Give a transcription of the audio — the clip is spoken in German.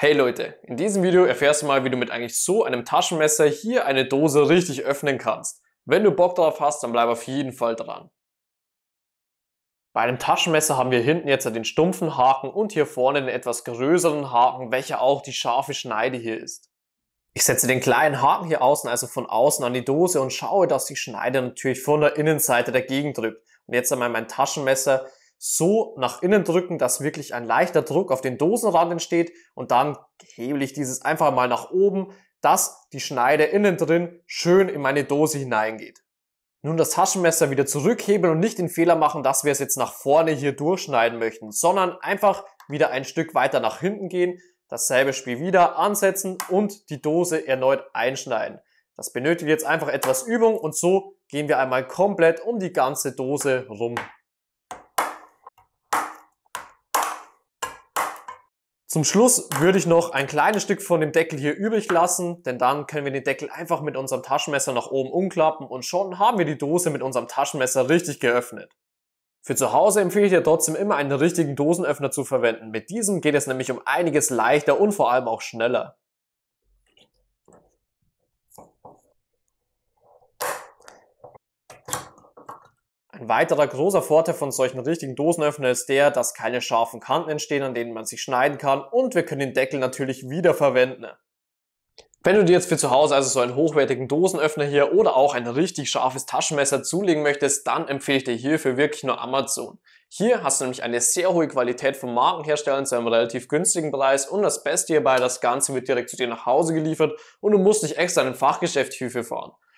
Hey Leute, in diesem Video erfährst du mal, wie du mit eigentlich so einem Taschenmesser hier eine Dose richtig öffnen kannst. Wenn du Bock drauf hast, dann bleib auf jeden Fall dran. Bei einem Taschenmesser haben wir hinten jetzt den stumpfen Haken und hier vorne den etwas größeren Haken, welcher auch die scharfe Schneide hier ist. Ich setze den kleinen Haken hier außen also von außen an die Dose und schaue, dass die Schneide natürlich von der Innenseite dagegen drückt. Und jetzt einmal mein Taschenmesser so nach innen drücken, dass wirklich ein leichter Druck auf den Dosenrand entsteht und dann hebel ich dieses einfach mal nach oben, dass die Schneide innen drin schön in meine Dose hineingeht. Nun das Taschenmesser wieder zurückhebeln und nicht den Fehler machen, dass wir es jetzt nach vorne hier durchschneiden möchten, sondern einfach wieder ein Stück weiter nach hinten gehen, dasselbe Spiel wieder ansetzen und die Dose erneut einschneiden. Das benötigt jetzt einfach etwas Übung und so gehen wir einmal komplett um die ganze Dose rum. Zum Schluss würde ich noch ein kleines Stück von dem Deckel hier übrig lassen, denn dann können wir den Deckel einfach mit unserem Taschenmesser nach oben umklappen und schon haben wir die Dose mit unserem Taschenmesser richtig geöffnet. Für zu Hause empfehle ich dir trotzdem immer einen richtigen Dosenöffner zu verwenden. Mit diesem geht es nämlich um einiges leichter und vor allem auch schneller. Ein weiterer großer Vorteil von solchen richtigen Dosenöffnern ist der, dass keine scharfen Kanten entstehen, an denen man sich schneiden kann und wir können den Deckel natürlich wiederverwenden. Wenn du dir jetzt für zu Hause also so einen hochwertigen Dosenöffner hier oder auch ein richtig scharfes Taschenmesser zulegen möchtest, dann empfehle ich dir hierfür wirklich nur Amazon. Hier hast du nämlich eine sehr hohe Qualität von Markenherstellern zu einem relativ günstigen Preis und das Beste hierbei, das Ganze wird direkt zu dir nach Hause geliefert und du musst nicht extra in ein Fachgeschäft hierfür fahren.